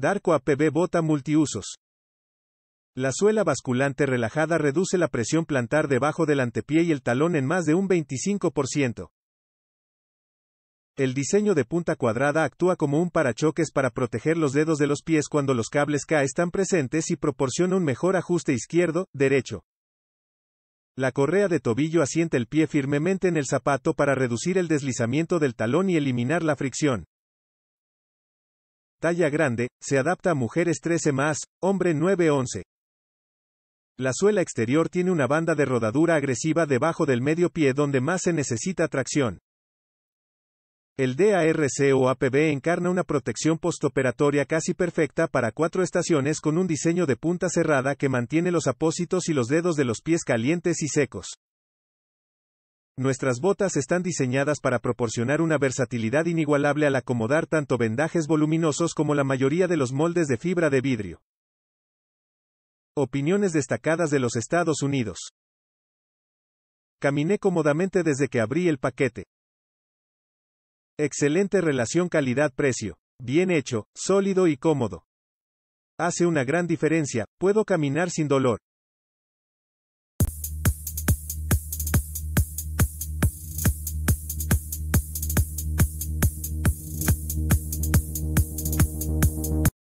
Darko APB Bota Multiusos. La suela basculante relajada reduce la presión plantar debajo del antepié y el talón en más de un 25%. El diseño de punta cuadrada actúa como un parachoques para proteger los dedos de los pies cuando los cables K están presentes y proporciona un mejor ajuste izquierdo, derecho. La correa de tobillo asienta el pie firmemente en el zapato para reducir el deslizamiento del talón y eliminar la fricción. Talla grande, se adapta a mujeres 13 más, hombre 9-11. La suela exterior tiene una banda de rodadura agresiva debajo del medio pie donde más se necesita tracción. El DARC o APB encarna una protección postoperatoria casi perfecta para cuatro estaciones con un diseño de punta cerrada que mantiene los apósitos y los dedos de los pies calientes y secos. Nuestras botas están diseñadas para proporcionar una versatilidad inigualable al acomodar tanto vendajes voluminosos como la mayoría de los moldes de fibra de vidrio. Opiniones destacadas de los Estados Unidos. Caminé cómodamente desde que abrí el paquete. Excelente relación calidad-precio. Bien hecho, sólido y cómodo. Hace una gran diferencia, puedo caminar sin dolor.